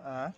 啊？